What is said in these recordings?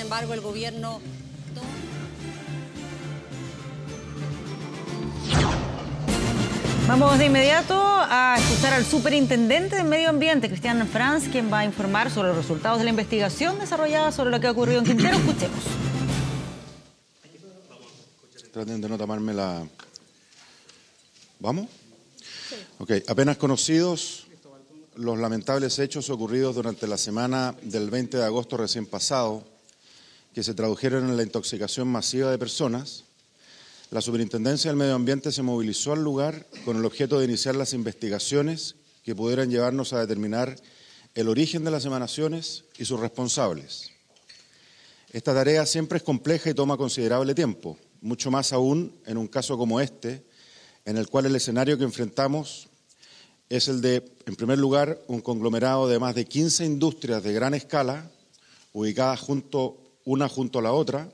embargo, el gobierno... Vamos de inmediato a escuchar al superintendente de Medio Ambiente, Cristian Franz, quien va a informar sobre los resultados de la investigación desarrollada sobre lo que ha ocurrido en Quintero. Escuchemos. Traten de no tomarme la... ¿Vamos? Ok, apenas conocidos los lamentables hechos ocurridos durante la semana del 20 de agosto recién pasado que se tradujeron en la intoxicación masiva de personas, la Superintendencia del Medio Ambiente se movilizó al lugar con el objeto de iniciar las investigaciones que pudieran llevarnos a determinar el origen de las emanaciones y sus responsables. Esta tarea siempre es compleja y toma considerable tiempo, mucho más aún en un caso como este, en el cual el escenario que enfrentamos es el de, en primer lugar, un conglomerado de más de 15 industrias de gran escala, ubicadas junto una junto a la otra.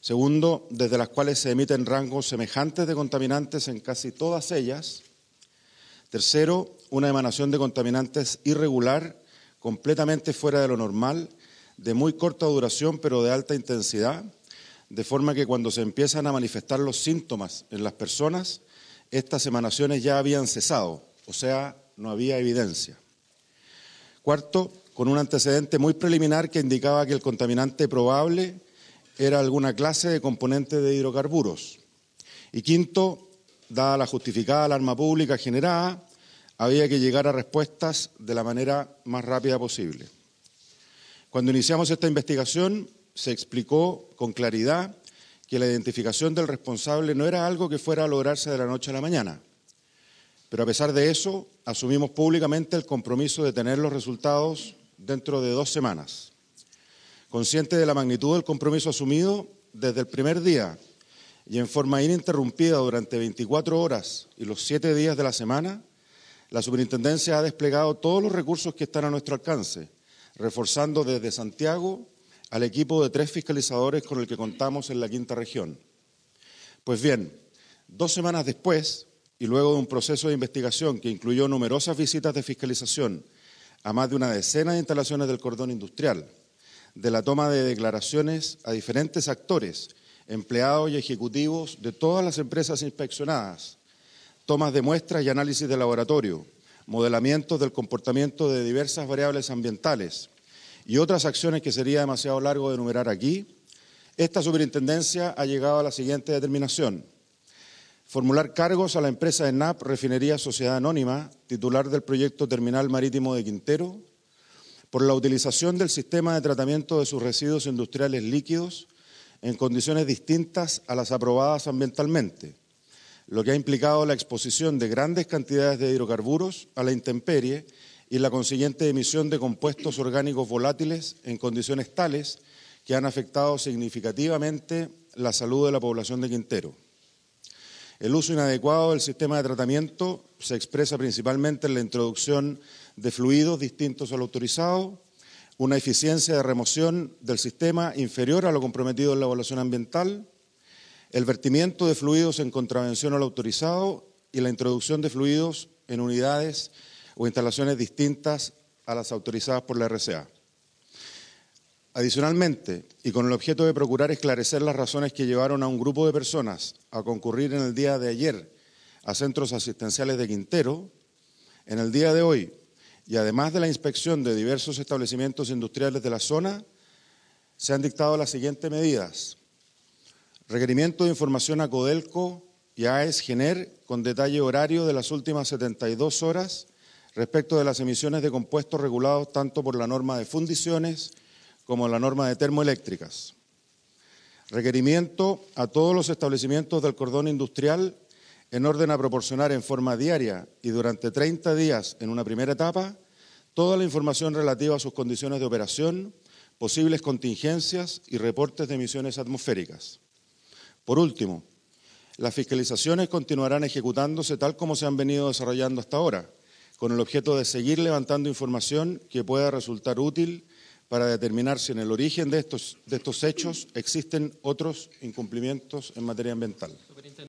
Segundo, desde las cuales se emiten rangos semejantes de contaminantes en casi todas ellas. Tercero, una emanación de contaminantes irregular, completamente fuera de lo normal, de muy corta duración pero de alta intensidad, de forma que cuando se empiezan a manifestar los síntomas en las personas, estas emanaciones ya habían cesado, o sea, no había evidencia. Cuarto, con un antecedente muy preliminar que indicaba que el contaminante probable era alguna clase de componente de hidrocarburos. Y quinto, dada la justificada alarma pública generada, había que llegar a respuestas de la manera más rápida posible. Cuando iniciamos esta investigación, se explicó con claridad que la identificación del responsable no era algo que fuera a lograrse de la noche a la mañana. Pero a pesar de eso, asumimos públicamente el compromiso de tener los resultados dentro de dos semanas. Consciente de la magnitud del compromiso asumido desde el primer día y en forma ininterrumpida durante 24 horas y los siete días de la semana, la Superintendencia ha desplegado todos los recursos que están a nuestro alcance, reforzando desde Santiago al equipo de tres fiscalizadores con el que contamos en la quinta región. Pues bien, dos semanas después, y luego de un proceso de investigación que incluyó numerosas visitas de fiscalización a más de una decena de instalaciones del cordón industrial, de la toma de declaraciones a diferentes actores, empleados y ejecutivos de todas las empresas inspeccionadas, tomas de muestras y análisis de laboratorio, modelamientos del comportamiento de diversas variables ambientales y otras acciones que sería demasiado largo de enumerar aquí, esta superintendencia ha llegado a la siguiente determinación formular cargos a la empresa ENAP Refinería Sociedad Anónima, titular del proyecto Terminal Marítimo de Quintero, por la utilización del sistema de tratamiento de sus residuos industriales líquidos en condiciones distintas a las aprobadas ambientalmente, lo que ha implicado la exposición de grandes cantidades de hidrocarburos a la intemperie y la consiguiente emisión de compuestos orgánicos volátiles en condiciones tales que han afectado significativamente la salud de la población de Quintero. El uso inadecuado del sistema de tratamiento se expresa principalmente en la introducción de fluidos distintos al autorizado, una eficiencia de remoción del sistema inferior a lo comprometido en la evaluación ambiental, el vertimiento de fluidos en contravención al autorizado y la introducción de fluidos en unidades o instalaciones distintas a las autorizadas por la RCA. Adicionalmente, y con el objeto de procurar esclarecer las razones que llevaron a un grupo de personas a concurrir en el día de ayer a centros asistenciales de Quintero, en el día de hoy, y además de la inspección de diversos establecimientos industriales de la zona, se han dictado las siguientes medidas. Requerimiento de información a Codelco y AES Gener con detalle horario de las últimas 72 horas respecto de las emisiones de compuestos regulados tanto por la norma de fundiciones, como la norma de termoeléctricas. Requerimiento a todos los establecimientos del cordón industrial en orden a proporcionar en forma diaria y durante 30 días en una primera etapa toda la información relativa a sus condiciones de operación, posibles contingencias y reportes de emisiones atmosféricas. Por último, las fiscalizaciones continuarán ejecutándose tal como se han venido desarrollando hasta ahora, con el objeto de seguir levantando información que pueda resultar útil para determinar si en el origen de estos, hechos existen otros incumplimientos en materia ambiental.